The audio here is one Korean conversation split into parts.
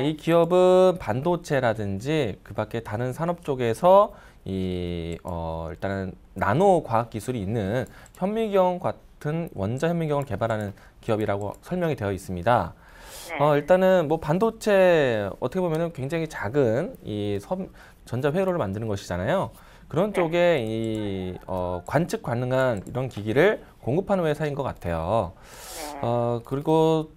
이 기업은 반도체라든지 그 밖에 다른 산업 쪽에서 이, 어, 일단은 나노 과학 기술이 있는 현미경 같은 원자 현미경을 개발하는 기업이라고 설명이 되어 있습니다. 네. 어, 일단은 뭐 반도체 어떻게 보면은 굉장히 작은 이 섬, 전자 회로를 만드는 것이잖아요. 그런 네. 쪽에 이 어, 관측 가능한 이런 기기를 공급하는 회사인 것 같아요. 네. 어, 그리고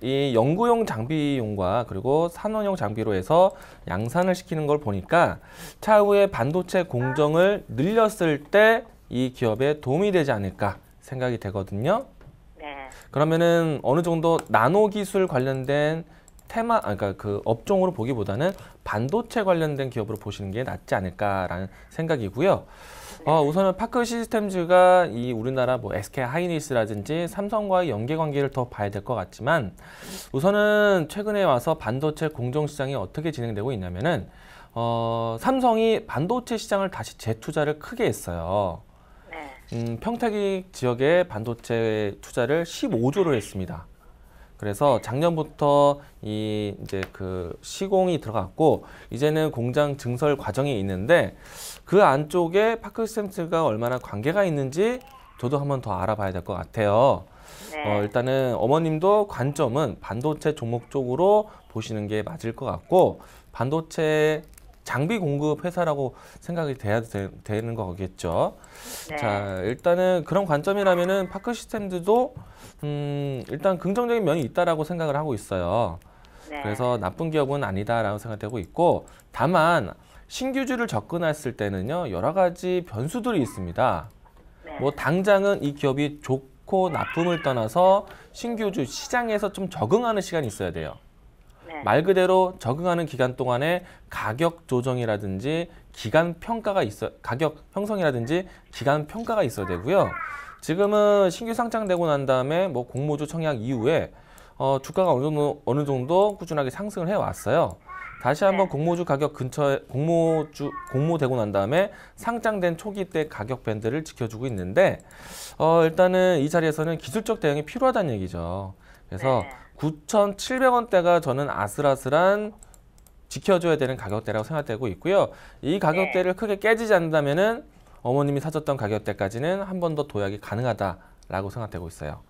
이 연구용 장비용과 그리고 산업용 장비로 해서 양산을 시키는 걸 보니까 차후에 반도체 공정을 늘렸을 때 이 기업에 도움이 되지 않을까 생각이 되거든요. 네. 그러면은 어느 정도 나노 기술 관련된 테마 아, 그러니까 그 업종으로 보기보다는 반도체 관련된 기업으로 보시는 게 낫지 않을까라는 생각이고요. 어, 네. 우선은 파크 시스템즈가 이 우리나라 뭐 SK 하이닉스라든지 삼성과의 연계 관계를 더 봐야 될 것 같지만 우선은 최근에 와서 반도체 공정 시장이 어떻게 진행되고 있냐면은 어, 삼성이 반도체 시장을 다시 재투자를 크게 했어요. 네. 음, 평택 지역에 반도체 투자를 15조를 했습니다. 그래서 작년부터 이 이제 그 시공이 들어갔고 이제는 공장 증설 과정이 있는데 그 안쪽에 파크 시스템스가 얼마나 관계가 있는지 저도 한번 더 알아봐야 될 것 같아요. 네. 어, 일단은 어머님도 관점은 반도체 종목 쪽으로 보시는 게 맞을 것 같고 반도체 장비 공급 회사라고 생각이 돼야 되, 되는 거겠죠. 네. 자, 일단은 그런 관점이라면은 파크 시스템들도 음, 일단 긍정적인 면이 있다라고 생각을 하고 있어요. 네. 그래서 나쁜 기업은 아니다라고 생각되고 있고 다만 신규주를 접근했을 때는요 여러 가지 변수들이 있습니다. 네. 뭐 당장은 이 기업이 좋고 나쁨을 떠나서 신규주 시장에서 좀 적응하는 시간이 있어야 돼요. 네. 말 그대로 적응하는 기간 동안에 가격 조정이라든지 기간 평가가 있어 가격 형성이라든지 기간 평가가 있어야 되고요. 지금은 신규 상장되고 난 다음에 뭐 공모주 청약 이후에 어, 주가가 어느 정도, 어느 정도 꾸준하게 상승을 해 왔어요. 다시 네. 한번 네. 공모주 가격 근처에 공모주 공모되고 난 다음에 상장된 초기 때 가격 밴드를 지켜주고 있는데 어 일단은 이 자리에서는 기술적 대응이 필요하다는 얘기죠. 그래서 네. 9,700원대가 저는 아슬아슬한 지켜줘야 되는 가격대라고 생각되고 있고요. 이 네. 가격대를 크게 깨지지 않는다면 어머님이 사줬던 가격대까지는 한 번 더 도약이 가능하다라고 생각되고 있어요.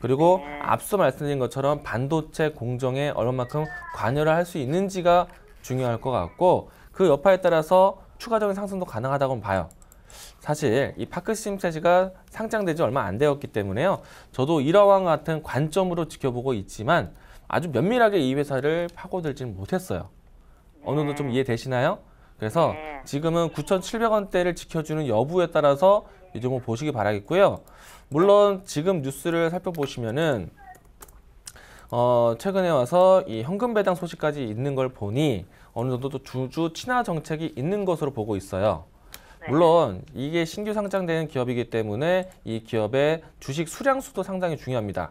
그리고 네. 앞서 말씀드린 것처럼 반도체 공정에 얼마만큼 관여를 할 수 있는지가 중요할 것 같고 그 여파에 따라서 추가적인 상승도 가능하다고 봐요. 사실 이 파크 시스템가 상장되지 얼마 안 되었기 때문에요. 저도 이러한 같은 관점으로 지켜보고 있지만 아주 면밀하게 이 회사를 파고들지는 못했어요. 네. 어느 정도 좀 네. 이해되시나요? 그래서 네. 지금은 9,700원대를 지켜주는 여부에 따라서 이 종목 보시기 바라겠고요. 물론 지금 뉴스를 살펴보시면은 어, 최근에 와서 이 현금 배당 소식까지 있는 걸 보니 어느 정도 또 주주 친화 정책이 있는 것으로 보고 있어요. 네. 물론 이게 신규 상장되는 기업이기 때문에 이 기업의 주식 수량수도 상당히 중요합니다.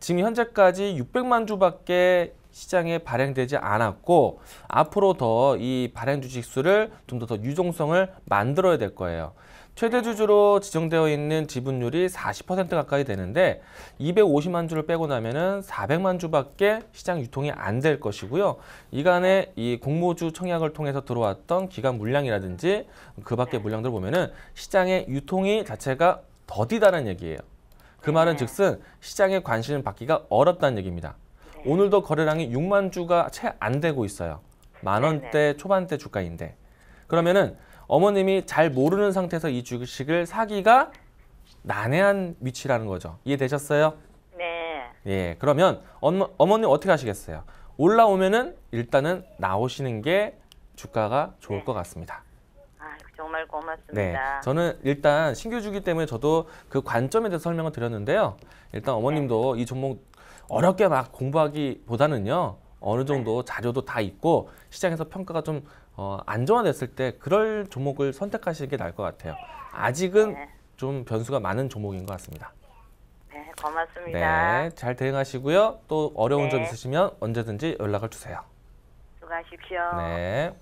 지금 현재까지 600만 주밖에 시장에 발행되지 않았고 앞으로 더 이 발행 주식 수를 좀 더 더 유동성을 만들어야 될 거예요. 최대 주주로 지정되어 있는 지분율이 40% 가까이 되는데 250만 주를 빼고 나면은 400만 주밖에 시장 유통이 안 될 것이고요. 이간에 이 공모주 청약을 통해서 들어왔던 기간 물량이라든지 그 밖의 물량들 보면은 시장의 유통이 자체가 더디다는 얘기예요. 그 말은 네. 즉슨 시장의 관심을 받기가 어렵다는 얘기입니다. 오늘도 거래량이 6만 주가 채 안 되고 있어요. 만 원대 초반대 주가인데 그러면은 어머님이 잘 모르는 상태에서 이 주식을 사기가 난해한 위치라는 거죠. 이해되셨어요? 네. 예, 그러면 어머, 어머님 어떻게 하시겠어요? 올라오면은 일단은 나오시는 게 주가가 좋을 네. 것 같습니다. 아, 정말 고맙습니다. 네, 저는 일단 신규주기 때문에 저도 그 관점에 대해서 설명을 드렸는데요. 일단 어머님도 네. 이 종목 어렵게 막 공부하기보다는요. 어느 정도 네. 자료도 다 있고 시장에서 평가가 좀 어, 안정화됐을 때 그럴 종목을 선택하시는 게 나을 것 같아요. 아직은 네. 좀 변수가 많은 종목인 것 같습니다. 네, 고맙습니다. 네, 잘 대응하시고요. 또 어려운 네. 점 있으시면 언제든지 연락을 주세요. 수고하십시오. 네.